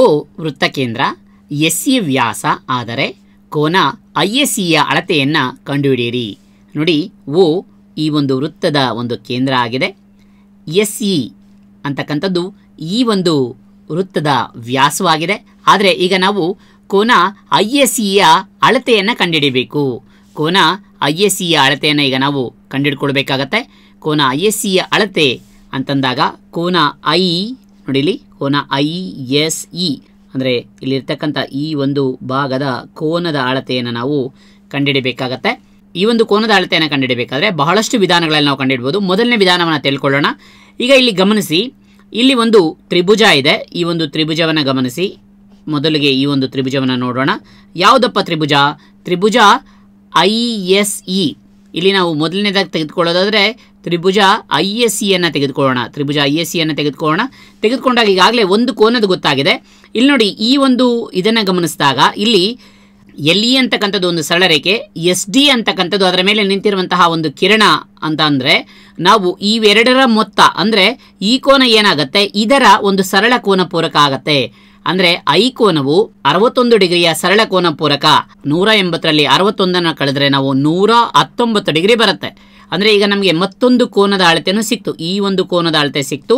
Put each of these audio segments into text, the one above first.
ಓ ವೃತ್ತಕೇಂದ್ರ S C ವ್ಯಾಸ ಆದರೆ ಕೋನ I S ಸಿಯ ಅಳತೆಯನ್ನು ಕಂಡುಹಿಡಿಯಿರಿ ನೋಡಿ ಓ ಈ ಒಂದು ವೃತ್ತದ ಒಂದು ಕೇಂದ್ರ ಆಗಿದೆ ಎಸ್ ಇ ಅಂತಕ್ಕಂಥದ್ದು ಈ ಒಂದು ವೃತ್ತದ ವ್ಯಾಸವಾಗಿದೆ ಆದರೆ ಈಗ ನಾವು ಕೋನ ಐ ಎಸ್ ಸಿಯ ಅಳತೆಯನ್ನು ಕಂಡುಹಿಡಿಬೇಕು ಕೋನ ಐ ಎಸ್ ಸಿಯ ಅಳತೆಯನ್ನು ಈಗ ನಾವು ಕಂಡುಹಿಡ್ಕೊಳ್ಬೇಕಾಗತ್ತೆ ಕೋನ ಐ ಎಸ್ ಸಿಯ ಅಳತೆ ಅಂತಂದಾಗ ಕೋನ ಐ ನೋಡಿ ಇಲ್ಲಿ ಕೋನ ಐ ಎಸ್ ಇ ಅಂದರೆ ಇಲ್ಲಿರ್ತಕ್ಕಂಥ ಈ ಒಂದು ಭಾಗದ ಕೋನದ ಅಳತೆಯನ್ನು ನಾವು ಕಂಡಿಡಬೇಕಾಗತ್ತೆ ಈ ಒಂದು ಕೋನದ ಅಳತೆಯನ್ನು ಕಂಡುಹಿಡಬೇಕಾದ್ರೆ ಬಹಳಷ್ಟು ವಿಧಾನಗಳಲ್ಲಿ ನಾವು ಕಂಡುಹಿಡ್ಬೋದು ಮೊದಲನೇ ವಿಧಾನವನ್ನು ತಿಳ್ಕೊಳ್ಳೋಣ ಈಗ ಇಲ್ಲಿ ಗಮನಿಸಿ ಇಲ್ಲಿ ಒಂದು ತ್ರಿಭುಜ ಇದೆ ಈ ಒಂದು ತ್ರಿಭುಜವನ್ನು ಗಮನಿಸಿ ಮೊದಲಿಗೆ ಈ ಒಂದು ತ್ರಿಭುಜವನ್ನು ನೋಡೋಣ ಯಾವುದಪ್ಪ ತ್ರಿಭುಜ ತ್ರಿಭುಜ ಐ ಎಸ್ ಇ ಇಲ್ಲಿ ನಾವು ಮೊದಲನೇದಾಗಿ ತೆಗೆದುಕೊಳ್ಳೋದಾದರೆ ತ್ರಿಭುಜ ಐ ಎಸ್ ಸಿಯನ್ನು ತೆಗೆದುಕೊಳ್ಳೋಣ ತ್ರಿಭುಜ ಐ ಎಸ್ ಸಿಯನ್ನು ತೆಗೆದುಕೊಳ್ಳೋಣ ತೆಗೆದುಕೊಂಡಾಗ ಈಗಾಗಲೇ ಒಂದು ಕೋನದ ಗೊತ್ತಾಗಿದೆ ಇಲ್ಲಿ ನೋಡಿ ಈ ಒಂದು ಇದನ್ನು ಗಮನಿಸಿದಾಗ ಇಲ್ಲಿ ಎಲ್ ಇ ಅಂತಕ್ಕಂಥದ್ದು ಒಂದು ಸರಳ ರೇಖೆ ಎಸ್ ಡಿ ಅಂತಕ್ಕಂಥದ್ದು ಅದರ ಮೇಲೆ ನಿಂತಿರುವಂತಹ ಒಂದು ಕಿರಣ ಅಂತ ಅಂದರೆ ನಾವು ಇವೆರಡರ ಮೊತ್ತ ಅಂದರೆ ಈ ಕೋನ ಏನಾಗುತ್ತೆ ಇದರ ಒಂದು ಸರಳ ಕೋನ ಪೂರಕ ಆಗತ್ತೆ ಅಂದ್ರೆ ಐ ಕೋನವು ಅರವತ್ತೊಂದು ಡಿಗ್ರಿಯ ಸರಳ ಕೋನ ಪೂರಕ ನೂರ ಎಂಬತ್ತರಲ್ಲಿ ಅರವತ್ತೊಂದನ್ನು ಕಳೆದ್ರೆ ನಾವು ನೂರ ಹತ್ತೊಂಬತ್ತು ಡಿಗ್ರಿ ಬರುತ್ತೆ ಅಂದರೆ ಈಗ ನಮಗೆ ಮತ್ತೊಂದು ಕೋನದ ಅಳತೆನೂ ಸಿಕ್ತು ಈ ಒಂದು ಕೋನದ ಅಳತೆ ಸಿಕ್ತು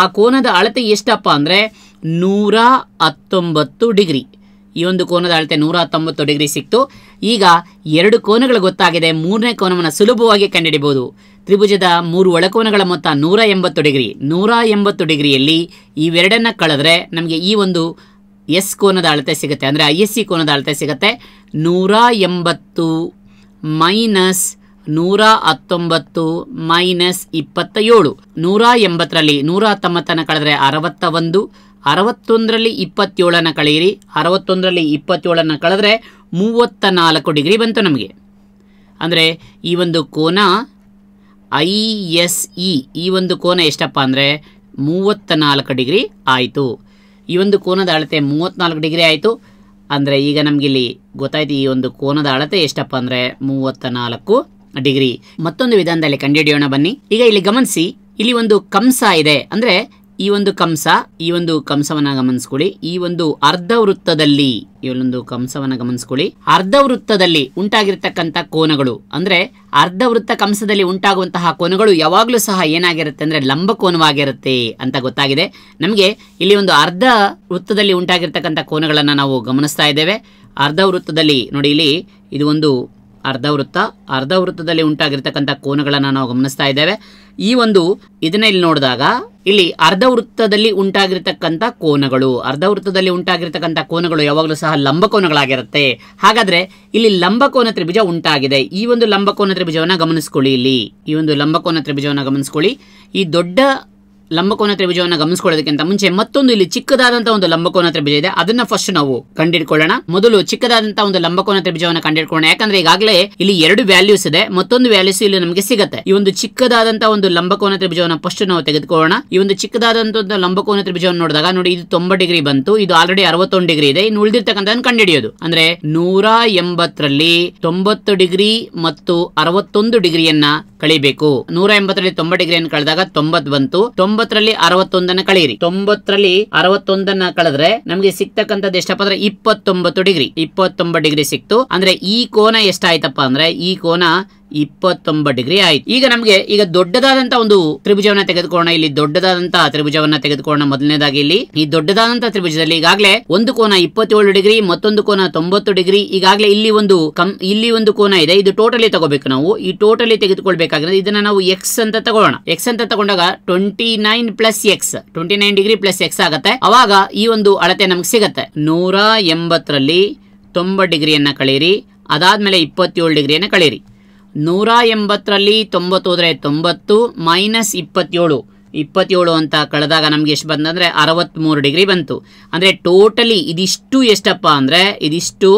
ಆ ಕೋನದ ಅಳತೆ ಎಷ್ಟಪ್ಪ ಅಂದರೆ ನೂರ ಹತ್ತೊಂಬತ್ತು ಡಿಗ್ರಿ ಈ ಒಂದು ಕೋನದ ಅಳತೆ ನೂರ ಹತ್ತೊಂಬತ್ತು ಡಿಗ್ರಿ ಸಿಕ್ತು ಈಗ ಎರಡು ಕೋನಗಳು ಗೊತ್ತಾಗಿದೆ ಮೂರನೇ ಕೋನವನ್ನು ಸುಲಭವಾಗಿ ಕಂಡುಹಿಡಿಬಹುದು ತ್ರಿಭುಜದ ಮೂರು ಒಳಕೋನಗಳ ಮೊತ್ತ ನೂರ ಎಂಬತ್ತು ಡಿಗ್ರಿ ನೂರ ಎಂಬತ್ತು ಡಿಗ್ರಿಯಲ್ಲಿ ಇವೆರಡನ್ನು ಕಳೆದ್ರೆ ನಮಗೆ ಈ ಒಂದು ಎಸ್ ಕೋನದ ಅಳತೆ ಸಿಗುತ್ತೆ ಅಂದರೆ ಐ ಎಸ್ ಸಿ ಕೋನದ ಅಳತೆ ಸಿಗುತ್ತೆ ನೂರ ಎಂಬತ್ತು ಮೈನಸ್ ನೂರ ಹತ್ತೊಂಬತ್ತು ಮೈನಸ್ ಇಪ್ಪತ್ತ ಏಳು ನೂರ ಎಂಬತ್ತರಲ್ಲಿ ನೂರ ಹತ್ತೊಂಬತ್ತನ್ನು ಕಳೆದ್ರೆ ಅರವತ್ತ ಒಂದು ಅರವತ್ತೊಂದರಲ್ಲಿ ಇಪ್ಪತ್ತೇಳನ್ನು ಕಳೆಯಿರಿ ಅರವತ್ತೊಂದರಲ್ಲಿ ಇಪ್ಪತ್ತೇಳನ್ನು ಕಳೆದ್ರೆ ಮೂವತ್ತ ನಾಲ್ಕು ಡಿಗ್ರಿ ಬಂತು ನಮಗೆ ಅಂದರೆ ಈ ಒಂದು ಕೋನ ಐ ಎಸ್ ಇ ಈ ಒಂದು ಕೋನ ಎಷ್ಟಪ್ಪ ಅಂದರೆ ಮೂವತ್ತ ನಾಲ್ಕು ಡಿಗ್ರಿ ಆಯಿತು ಈ ಒಂದು ಕೋನದ ಅಳತೆ ಮೂವತ್ತ್ನಾಲ್ಕು ಡಿಗ್ರಿ ಆಯಿತು ಅಂದರೆ ಈಗ ಇಲ್ಲಿ ಗೊತ್ತಾಯ್ತು ಈ ಒಂದು ಕೋನದ ಅಳತೆ ಎಷ್ಟಪ್ಪ ಅಂದರೆ ಮೂವತ್ತ ನಾಲ್ಕು ಡಿಗ್ರಿ ಮತ್ತೊಂದು ವಿಧಾನದಲ್ಲಿ ಕಂಡುಹಿಡಿಯೋಣ ಬನ್ನಿ ಈಗ ಇಲ್ಲಿ ಗಮನಿಸಿ ಇಲ್ಲಿ ಒಂದು ಕಂಸ ಇದೆ ಅಂದರೆ ಈ ಒಂದು ಕಂಸ ಈ ಒಂದು ಕಂಸವನ್ನ ಗಮನಿಸ್ಕೊಳ್ಳಿ ಈ ಒಂದು ಅರ್ಧ ವೃತ್ತದಲ್ಲಿ ಈ ಒಂದು ಕಂಸವನ್ನ ಗಮನಿಸ್ಕೊಳ್ಳಿ ಅರ್ಧ ವೃತ್ತದಲ್ಲಿ ಉಂಟಾಗಿರ್ತಕ್ಕಂಥ ಕೋನಗಳು ಅಂದ್ರೆ ಅರ್ಧ ವೃತ್ತ ಕಂಸದಲ್ಲಿ ಉಂಟಾಗುವಂತಹ ಕೋನಗಳು ಯಾವಾಗಲೂ ಸಹ ಏನಾಗಿರುತ್ತೆ ಅಂದ್ರೆ ಲಂಬ ಕೋನವಾಗಿರುತ್ತೆ ಅಂತ ಗೊತ್ತಾಗಿದೆ ನಮಗೆ ಇಲ್ಲಿ ಒಂದು ಅರ್ಧ ವೃತ್ತದಲ್ಲಿ ಉಂಟಾಗಿರ್ತಕ್ಕಂಥ ಕೋನಗಳನ್ನು ನಾವು ಗಮನಿಸ್ತಾ ಇದ್ದೇವೆ ಅರ್ಧ ವೃತ್ತದಲ್ಲಿ ನೋಡಿ ಇಲ್ಲಿ ಇದು ಒಂದು ಅರ್ಧ ವೃತ್ತ ಅರ್ಧ ವೃತ್ತದಲ್ಲಿ ಉಂಟಾಗಿರ್ತಕ್ಕಂಥ ಕೋನಗಳನ್ನು ನಾವು ಗಮನಿಸ್ತಾ ಇದ್ದೇವೆ ಈ ಒಂದು ಇದನ್ನ ಇಲ್ಲಿ ನೋಡಿದಾಗ ಇಲ್ಲಿ ಅರ್ಧ ವೃತ್ತದಲ್ಲಿ ಉಂಟಾಗಿರ್ತಕ್ಕಂಥ ಕೋನಗಳು ಅರ್ಧ ವೃತ್ತದಲ್ಲಿ ಉಂಟಾಗಿರ್ತಕ್ಕಂಥ ಕೋನಗಳು ಯಾವಾಗಲೂ ಸಹ ಲಂಬಕೋನಗಳಾಗಿರುತ್ತೆ ಹಾಗಾದರೆ ಇಲ್ಲಿ ಲಂಬಕೋನ ತ್ರಿಭುಜ ಉಂಟಾಗಿದೆ ಈ ಒಂದು ಲಂಬಕೋನ ತ್ರಿಭುಜವನ್ನು ಗಮನಿಸ್ಕೊಳ್ಳಿ ಇಲ್ಲಿ ಈ ಒಂದು ಲಂಬಕೋನ ತ್ರಿಭುಜವನ್ನು ಗಮನಿಸ್ಕೊಳ್ಳಿ ಈ ದೊಡ್ಡ ಲಂಬಕೋನ ತ್ರಿಭುಜವನ್ನು ಗಮನಿಸಿಕೊಳ್ಳೋದಕ್ಕಿಂತ ಮುಂಚೆ ಮತ್ತೊಂದು ಇಲ್ಲಿ ಚಿಕ್ಕದಾದಂತಹ ಒಂದು ಲಂಬಕೋನ ತ್ರಿಭುಜ ಇದೆ ಅದನ್ನ ಫಸ್ಟ್ ನಾವು ಕಂಡಿಡ್ಕೊಳ್ಳೋಣ ಮೊದಲು ಚಿಕ್ಕದಾದಂತಹ ಒಂದು ಲಂಬಕೋನ ತ್ರಿಭುಜವನ್ನು ಕಂಡಿಡ್ಕೊಳ್ಳೋಣ ಯಾಕಂದ್ರೆ ಈಗಾಗಲೇ ಇಲ್ಲಿ ಎರಡು ವ್ಯಾಲ್ಯೂಸ್ ಇದೆ ಮತ್ತೊಂದು ವ್ಯಾಲ್ಯೂಸ್ ಇಲ್ಲಿ ನಮಗೆ ಸಿಗುತ್ತೆ ಈ ಒಂದು ಚಿಕ್ಕದಾದಂತಹ ಒಂದು ಲಂಬಕೋನ ತ್ರಿಭುಜವನ್ನು ಫಸ್ಟ್ ನಾವು ತೆಗೆದುಕೊಳ್ಳೋಣ ಈ ಒಂದು ಚಿಕ್ಕದಾದಂತಹ ಲಂಬಕೋನ ತ್ರಿಭುಜವನ್ನು ನೋಡಿದಾಗ ನೋಡಿ ಇದು ತೊಂಬತ್ತು ಡಿಗ್ರಿ ಬಂತು ಇದು ಆಲ್ರೆಡಿ ಅರವತ್ತೊಂದು ಡಿಗ್ರಿ ಇದೆ ಇನ್ನು ಉಳಿದಿರ್ತಕ್ಕಂಥ ಹಿಡಿಯೋದು ಅಂದ್ರೆ ನೂರ ಎಂಬತ್ತರಲ್ಲಿ ತೊಂಬತ್ತು ಡಿಗ್ರಿ ಮತ್ತು ಅರವತ್ತೊಂದು ಡಿಗ್ರಿಯನ್ನ ಕಳಿಬೇಕು ನೂರ ಎಂಬತ್ತರಲ್ಲಿ ತೊಂಬತ್ತು ಡಿಗ್ರಿಯನ್ನು ಕಳೆದಾಗ ತೊಂಬತ್ ಬಂತು ತೊಂಬತ್ ತೊಂಬತ್ತರಲ್ಲಿ ಅರವತ್ತೊಂದನ್ನ ಕಳೆಯಿರಿ ತೊಂಬತ್ತರಲ್ಲಿ ಅರವತ್ತೊಂದನ್ನ ಕಳೆದ್ರೆ ನಮಗೆ ಸಿಕ್ತಕ್ಕಂಥದ್ದು ಎಷ್ಟಪ್ಪ ಅಂದ್ರೆ ಇಪ್ಪತ್ತೊಂಬತ್ತು ಡಿಗ್ರಿ ಇಪ್ಪತ್ತೊಂಬತ್ತು ಡಿಗ್ರಿ ಸಿಕ್ತು ಅಂದ್ರೆ ಈ ಕೋನ ಎಷ್ಟಾಯ್ತಪ್ಪ ಅಂದ್ರೆ ಈ ಕೋನ ಇಪ್ಪತ್ತೊಂಬತ್ತು ಡಿಗ್ರಿ ಆಯ್ತು ಈಗ ನಮಗೆ ಈಗ ದೊಡ್ಡದಾದಂತ ಒಂದು ತ್ರಿಭುಜವನ್ನ ತೆಗೆದುಕೊಳ್ಳೋಣ ಇಲ್ಲಿ ದೊಡ್ಡದಾದಂತಹ ತ್ರಿಭುಜವನ್ನ ತೆಗೆದುಕೊಳ್ಳೋಣ ಮೊದಲನೇದಾಗಿ ಇಲ್ಲಿ ಈ ದೊಡ್ಡದಾದಂತಹ ತ್ರಿಭುಜದಲ್ಲಿ ಈಗಾಗಲೇ ಒಂದು ಕೋನ ಇಪ್ಪತ್ತೇಳು ಡಿಗ್ರಿ ಮತ್ತೊಂದು ಕೋನ ತೊಂಬತ್ತು ಡಿಗ್ರಿ ಈಗಾಗಲೇ ಇಲ್ಲಿ ಒಂದು ಕಂ ಇಲ್ಲಿ ಒಂದು ಕೋನ ಇದೆ ಇದು ಟೋಟಲಿ ತಗೋಬೇಕು ನಾವು ಈ ಟೋಟಲಿ ತೆಗೆದುಕೊಳ್ಬೇಕಾಗಿರೋದು ಇದನ್ನ ನಾವು ಎಕ್ಸ್ ಅಂತ ತಗೋಣ ಎಕ್ಸ್ ಅಂತ ತಗೊಂಡಾಗ twenty nine plus x twenty nine degree plus x ಆಗುತ್ತೆ ಅವಾಗ ಈ ಒಂದು ಅಳತೆ ನಮ್ಗೆ ಸಿಗುತ್ತೆ ನೂರ ಎಂಬತ್ತರಲ್ಲಿ ತೊಂಬತ್ತು ಡಿಗ್ರಿಯನ್ನು ಕಳೀರಿ ಅದಾದ್ಮೇಲೆ ಇಪ್ಪತ್ತೇಳು ಡಿಗ್ರಿಯನ್ನು ಕಳೀರಿ ನೂರ ಎಂಬತ್ತರಲ್ಲಿ ತೊಂಬತ್ತು ಹೋದರೆ ತೊಂಬತ್ತು ಮೈನಸ್ ಇಪ್ಪತ್ತೇಳು ಇಪ್ಪತ್ತೇಳು ಅಂತ ಕಳೆದಾಗ ನಮಗೆ ಎಷ್ಟು ಬಂತಂದರೆ ಅರವತ್ತ್ಮೂರು ಡಿಗ್ರಿ ಬಂತು ಅಂದರೆ ಟೋಟಲಿ ಇದಿಷ್ಟು ಎಷ್ಟಪ್ಪ ಅಂದರೆ ಇದಿಷ್ಟು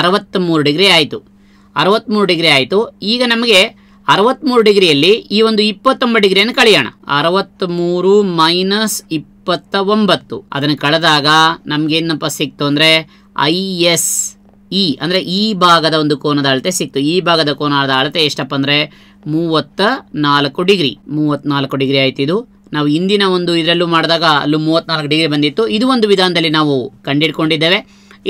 ಅರವತ್ತ್ಮೂರು ಡಿಗ್ರಿ ಆಯಿತು ಅರವತ್ತ್ಮೂರು ಡಿಗ್ರಿ ಆಯಿತು ಈಗ ನಮಗೆ ಅರವತ್ತ್ಮೂರು ಡಿಗ್ರಿಯಲ್ಲಿ ಈ ಒಂದು ಇಪ್ಪತ್ತೊಂಬತ್ತು ಡಿಗ್ರಿಯನ್ನು ಕಳೆಯೋಣ ಅರವತ್ತ್ಮೂರು ಮೈನಸ್ ಇಪ್ಪತ್ತ ಒಂಬತ್ತು ಅದನ್ನು ಕಳೆದಾಗ ನಮಗೇನಪ್ಪ ಸಿಕ್ತು ಅಂದರೆ ಐ ಎಸ್ ಇ ಅಂದರೆ ಈ ಭಾಗದ ಒಂದು ಕೋನದ ಅಳತೆ ಸಿಕ್ತು ಈ ಭಾಗದ ಕೋನದ ಅಳತೆ ಎಷ್ಟಪ್ಪ ಅಂದರೆ ಮೂವತ್ತ ನಾಲ್ಕು ಡಿಗ್ರಿ ಮೂವತ್ತ್ನಾಲ್ಕು ಡಿಗ್ರಿ ಆಯ್ತು ಇದು ನಾವು ಇಂದಿನ ಒಂದು ಇದರಲ್ಲೂ ಮಾಡಿದಾಗ ಅಲ್ಲೂ ಮೂವತ್ತ್ನಾಲ್ಕು ಡಿಗ್ರಿ ಬಂದಿತ್ತು ಇದು ಒಂದು ವಿಧಾನದಲ್ಲಿ ನಾವು ಕಂಡಿಡ್ಕೊಂಡಿದ್ದೇವೆ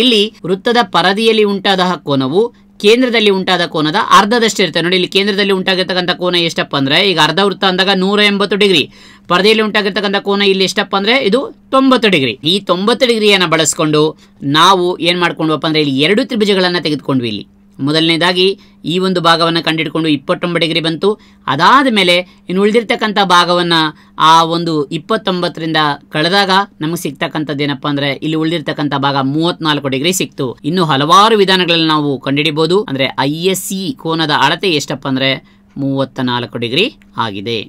ಇಲ್ಲಿ ವೃತ್ತದ ಪರದಿಯಲ್ಲಿ ಉಂಟಾದ ಕೋನವು ಕೇಂದ್ರದಲ್ಲಿ ಉಂಟಾದ ಕೋನದ ಅರ್ಧದಷ್ಟು ಇರುತ್ತೆ ನೋಡಿ ಇಲ್ಲಿ ಕೇಂದ್ರದಲ್ಲಿ ಉಂಟಾಗಿರ್ತಕ್ಕಂಥ ಕೋನ ಎಷ್ಟಪ್ಪ ಅಂದ್ರೆ ಈಗ ಅರ್ಧ ವೃತ್ತ ಅಂದಾಗ ನೂರ ಎಂಬತ್ತು ಡಿಗ್ರಿ ಪರದೆಯಲ್ಲಿ ಉಂಟಾಗಿರ್ತಕ್ಕಂಥ ಕೋನ ಇಲ್ಲಿ ಎಷ್ಟಪ್ಪ ಅಂದ್ರೆ ಇದು ತೊಂಬತ್ತು ಡಿಗ್ರಿ ಈ ತೊಂಬತ್ತು ಡಿಗ್ರಿಯನ್ನು ಬಳಸ್ಕೊಂಡು ನಾವು ಏನು ಮಾಡ್ಕೊಂಡ್ವಪ್ಪ ಅಂದ್ರೆ ಇಲ್ಲಿ ಎರಡು ತ್ರಿಭುಜಗಳನ್ನ ತೆಗೆದುಕೊಂಡ್ವಿ ಇಲ್ಲಿ ಮೊದಲನೇದಾಗಿ ಈ ಒಂದು ಭಾಗವನ್ನು ಕಂಡಿಡ್ಕೊಂಡು ಇಪ್ಪತ್ತೊಂಬತ್ತು ಡಿಗ್ರಿ ಬಂತು ಅದಾದ ಮೇಲೆ ಇನ್ನು ಉಳಿದಿರ್ತಕ್ಕಂಥ ಭಾಗವನ್ನು ಆ ಒಂದು ಇಪ್ಪತ್ತೊಂಬತ್ತರಿಂದ ಕಳೆದಾಗ ನಮಗೆ ಸಿಗ್ತಕ್ಕಂಥದ್ದು ಏನಪ್ಪ ಅಂದರೆ ಇಲ್ಲಿ ಉಳಿದಿರ್ತಕ್ಕಂಥ ಭಾಗ ಮೂವತ್ನಾಲ್ಕು ಡಿಗ್ರಿ ಸಿಕ್ತು ಇನ್ನು ಹಲವಾರು ವಿಧಾನಗಳಲ್ಲಿ ನಾವು ಕಂಡುಹಿಡಿಬೋದು ಅಂದರೆ ಐ ಎಸ್ ಸಿ ಕೋನದ ಅಳತೆ ಎಷ್ಟಪ್ಪ ಅಂದರೆ ಮೂವತ್ತ ನಾಲ್ಕು ಡಿಗ್ರಿ ಆಗಿದೆ